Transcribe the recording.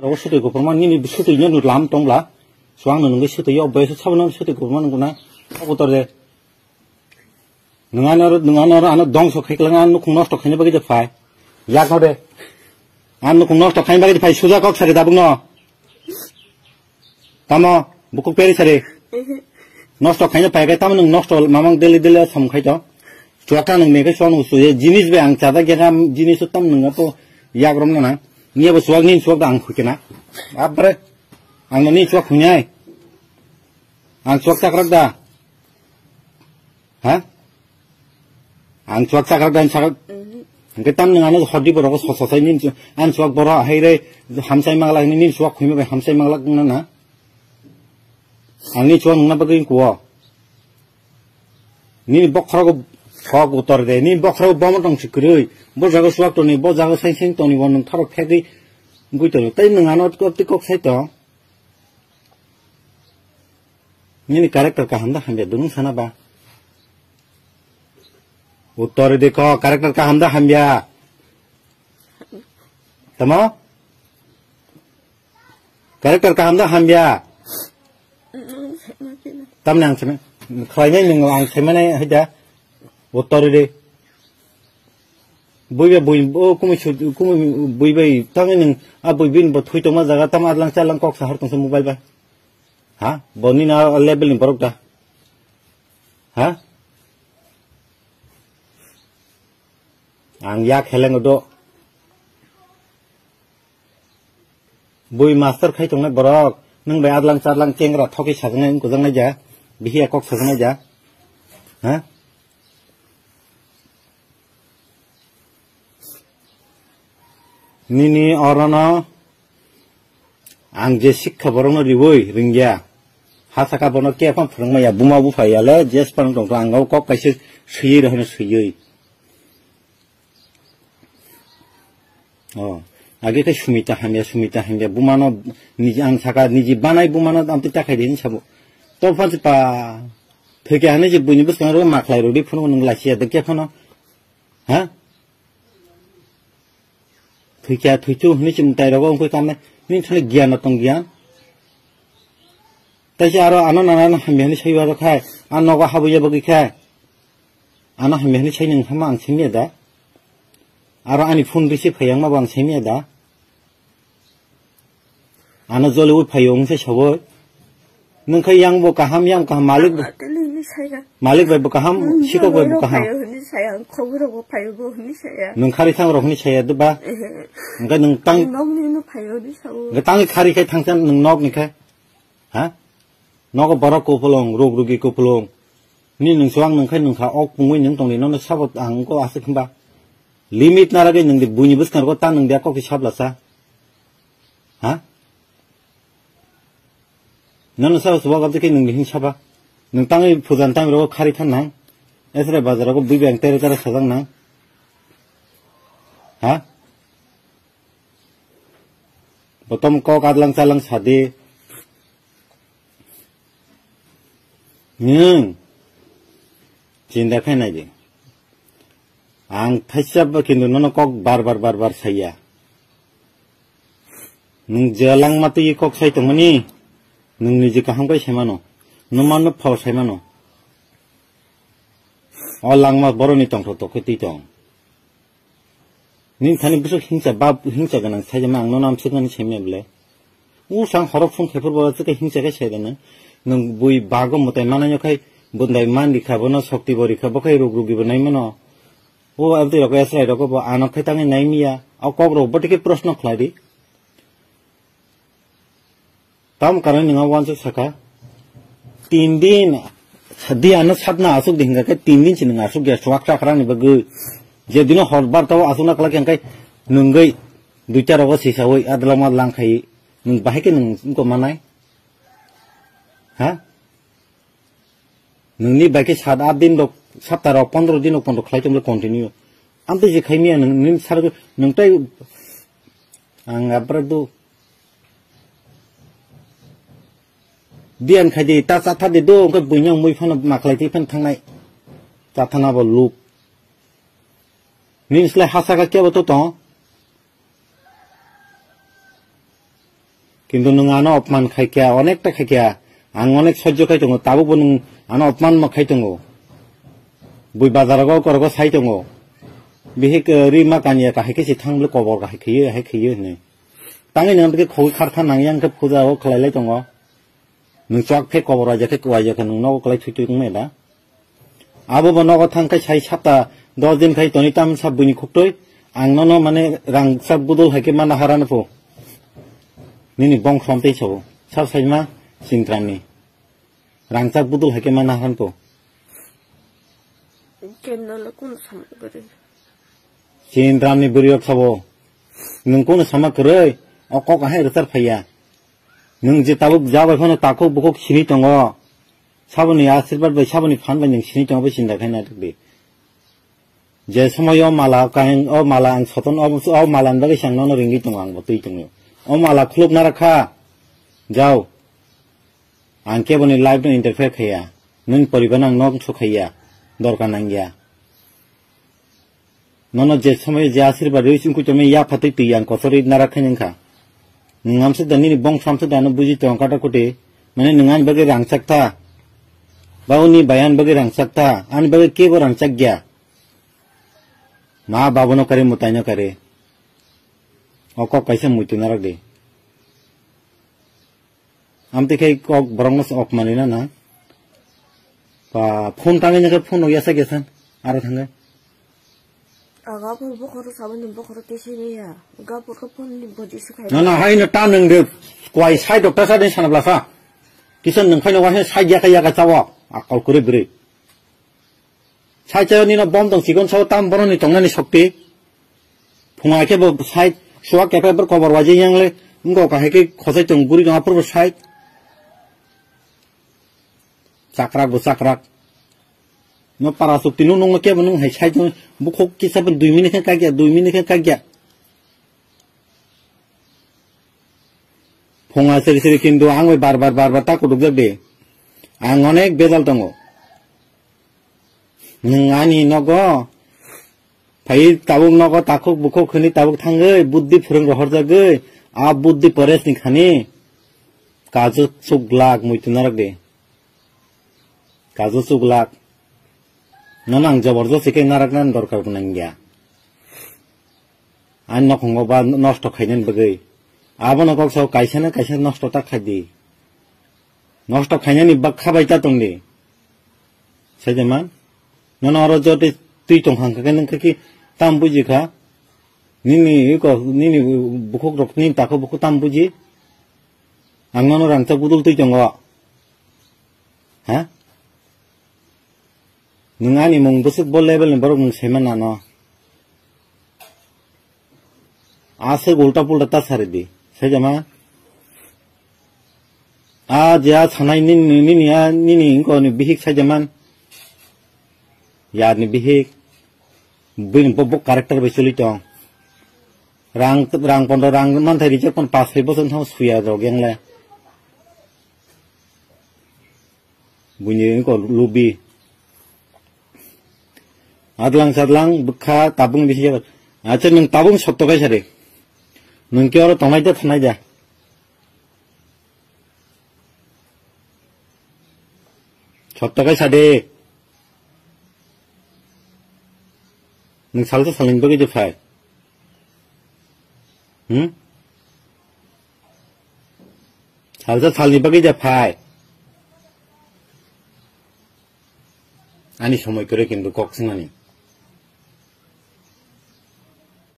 라고 수도 있고 그러면 님이 수도 있는 룰 남동라 수학는 게 수도 여보에서 차분한 수도 있고 그러면구나 하고 떨어져 능한어로 능한어로 안에 동서 그걸 안에 공노스토 그냥 버기지 파이 약하래 안에 공노스토 그냥 버기지 파이 수자 꼭 사리 다분어 담어 목국 베리 사리 নষ্ট খাইনে পাইগে তামানে নষ্ট মামাং দেলে দেলে সাম খাইতো চুয়াটা নং মেগে সন উসু জিনিস বে আং চাদা গেরাম জিনিস তাম নঙ্গা তো ইয়াগ্রম না nie bo słog nie słog ang hukina abre ang no nie słog hunyai ang suak sakrak da ha ang suak sakrak da ang sakrak angke tam nang ano hodi boro ko sosai nim ang słog boro haire hamsai maglak ni nim słog khumi ba hamsai maglak na na ang ni słog na bagin ko ni bokhra ko সব উত্তর দেয় নি বখরাও বমা টং ঠিক করে বো জাগো সুয়াক Tony বো জাগো সাই সিং টনি বন থার ফেগি গুইতল তাই নানো কতি কক সাই তো নিনি ক্যারেক্টার কাহান্দা হামবে দুনু সানাবা উত্তর দেখো ক্যারেক্টার কাহান্দা হামবিয়া तम करेक्टर का हमदा हम या तमने आंसे में खवाई में लिंग आंसे में नहीं है Вот тарили. Буйбе буй о куми шу куми буйбе тангин а буйбин бо тхуй тома зага тама адлан чалан кок сахар тонсо мобайл бай. Ха? Бони на лебел ин парокта. Ха? Ang yak heleng odo. Bui master khai tong na borok. Nang bay adlang chadlang cheng ra thoki sajnga in kuzang na ja. Bihia kok sajnga ja. Hả? nini orono ang je sikha borono riwoi ringya hasaka bono ke pam phurangma ya buma bu phai yale jes pan tong ang go kok kaisi sui ra hne sui o আগে তো সুমিতা হামিয়া সুমিতা হামিয়া বুমানো নিজে আং থাকা নিজে বানাই বুমানো আমি টাকাই দিন সাবো তো পাঁচ পা ফেকে হানে যে বুঝবে মাখলাই রুডি ফোন লাইসিয়া দেখে এখনো হ্যাঁ থুইচা থুইছো শুনিছো তাই ৰব অংকু তাৰমানে নিজ চলি জ্ঞান নতুন জ্ঞান তাৰপিছত আৰু আন নানান হামিহানি চাইব আৰু খাই আন নগ হাবু যাব কি খাই আন হামিহানি চাই নামা আনচিমি এদা আৰু আনি ফোন বেছি ফাই আংমা বানচিমি এদা আন জলে উঠ ফাই অংছে চবৈ নাহাম কাহাম মালিক 사이가 말릭 외부 가함 시고 외부 가함 흔히 사야 거기로 바이고 흔히 사야 능 카리 상으로 흔히 사야 두바 그러니까 능땅 농리는 바이오니 사오 그 땅이 카리 개 탕산 능 녹니까 아 너가 버럭 고플롱 로그루기 고플롱 니 능수왕 능카 능카 옥 붕이 능 동리 너는 사고 안고 아스 금바 리밋 나라게 능데 부니 부스카르 고 따능 대학 거기 샵라사 아 너는 사고 수박 없게 능데 힘 샵아 नों ताङै फुजान ताङ रग खारि थान्नां एसरे बाजाराव बिबां तेरे तेरे साजांनां हा बतम क कादलां चालां सादे नों চিন্তা খাই নাই আং ফাইসাব কিন্তু নন কক বার বার বার বার সাইয়া নং জলাং মাতে কক সাইতো মানি নং নিজে কাহাম কই সেমানো numan no phau sai mano 어 랑마 버러니 땅도 또 그때 땅 닌타니 부석 힘자 밥 힘자 가능 사제망 노남 시간 재미없래 우상 허락풍 개풀 벌어지게 힘자가 세되는 능 부이 바고 못해 만한 역할 본다이 만 리카보나 속디 버리카보 카이 로그 로기 보나이 마노 오 아브데 여거 에스라이 로고 보 아노 카탕에 나이미야 아 거브로 버티게 프로스노 클라디 তাম কারণে নিঙা ওয়ানসে সাকা तीन दिन दिन सतना आसुक दिखा के तीन दिन चीन आसुक सुखरा जे दिनों हर बार तब तो आसुना कल के नई दुईटा रोबो सिसाव आदला मा लाखाई बाहे के नो माना हाँ नी बाइक सात आठ दिन तो, सप्ताह पंद्रह दिन तो पंद्रह खाई तुम कन्टिन्यू आम तो जेखाई मैं सारे नाई आप เบียนคดีตาสัตว์ดิโดก็บุญยังมุยพันมาใครที่พันข้างในตาธนาบลูกนี่สไลฮัสก็เกี่ยวตัวต่อคินตุนงานอภิมันใครแก่อันเอกตะใครแก่อันอันเอกสัจจะใครจงก็ตาบุปนงอันอภิมันมาใครจงก็บุญบาดารก็กรก็ใช้จงก็บีเฮกรีมากันยาใครก็สิทังลูกกบกับใครเขี้ยใครเขี้ยเนี่ยตั้งยังไงก็คุยขัดขันนั่งยังก็คุยเอาใครเลยจงก็ nung chuak phe ko ra ja ke kwa ja ke nung no ko lai thui tui me da abo ba no ko thang kai sai sapta 10 দিন খাই তনি তাম সাব বুনি খুকটই আং ন মানে রাং সাব গুদল হাইকে মানা হারানো পো নিনি বং সমতেই সব সাব সাইমা সিংত্রানি রাং সাব গুদল হাইকে মানা হারান পো সিংত্রানি বুরিয়ক সব নুন কোন সামা করে অকক হাই রতার ফাইয়া 능 이제 따로 잡아 하나 따고 보고 신이 동어 사분이 아실발 봐 사분이 판반 능 신이 동어 보신다 해나 되게 제 সময়어 말아 가인 어 말아 안 서던 어어 말아 안 되게 상노는 링기 동어 안 보도 이동요 어 말아 클럽 나라카 যাও আংকে বনি লাইভ নো ইন্টারফেয়ার খাইয়া নন পরিবেন আং নম ছো খাইয়া দরকার নাঙ্গিয়া নন যে সময় যে আশীর্বাদ রয়েছে তুমি ইয়া ফাতে তুই আং কচরি নারা খাই খা नgamse dani ni bong samse dano buji कुटे मैंने mane बगे रंग सकता बाबू बाउनी बयान बगे रंग सकता आन बगे के रंग सक गया माँ बाबू नो करे मुताई नो करे ओको कैसे मुझे न रख दे हम तो खे ओक बरंग ओक माने ना ना फोन टांगे ना फोन हो गया सा कैसा आ रहा था غابر بخر صابن بخر كيسيريا غابر كبون بودي سكاي نانا هاي نتا نن دي كواي ساي دكتور سادين سانبلاسا كيسن نن خاينو واسن ساي ياكا ياكا تاوا اقل كوري بري 사이자연이나 범동 지금 저 땀보는 동난이 속비 봉하게 뭐 사이 수학 개발을 거버 와지 양래 뭔가 가게 거세 정부리 앞으로 no para sukti nu nong ke nong hai chai jong bu khok ki sa pen 2 minute ka gya 2 minute ka gya ফোঙা সেরে সেরে কিন্তু আং ওই বারবার বারবার তা কুটুক যাবে আং অনেক বেজাল দङ नों आंनि नग फाय ताबुक नग ताखुक बुखुक खोनि ताबुक थाङै बुद्धि फोरोंग्रा हरजागै आ बुद्धि परेसनि खानि काजु सुग लाग मैथुनारक दे काजु सुग लाग non ang jabardasti kai naraknan dorkar nangya আর নখঙ্গ বা নষ্ট খাইনেন বগৈ আবো নকল সব কাইছে না কাইছে নষ্টটা খাই দি নষ্ট খাইনে নিব্বা খাবাই তা তংদি সেজে মান নন আর যদি তুই তংখাঙ্কাকে নঙ্কা কি তাম বুঝি খা নিনি নিনি বুকুক রকনি তাকো বুকু তাম বুঝি আঙ্গন রাংতা বুদুল তুই তঙ্গ হ্যাঁ nung ani mung busuk bol level ni barok mung semen ano ase ulta pulta ta sare di se jama a sanai ni ni ni ya ni ko ni bihik sejaman. ya ni bihik bin bobok karakter besuli tong rang rang pon rang man thai rijek pon pas hai bosan thau suya do geng le bunyi ko lubi adlang sadlang bukha tabung bisiya acha nung tabung sotto bai sare nung ke oro tomai ja thanai ja sotto bai sare nung salsa saling bagi je phai hm salsa saling bagi je phai 아니 소모 그래 근데 걱정하니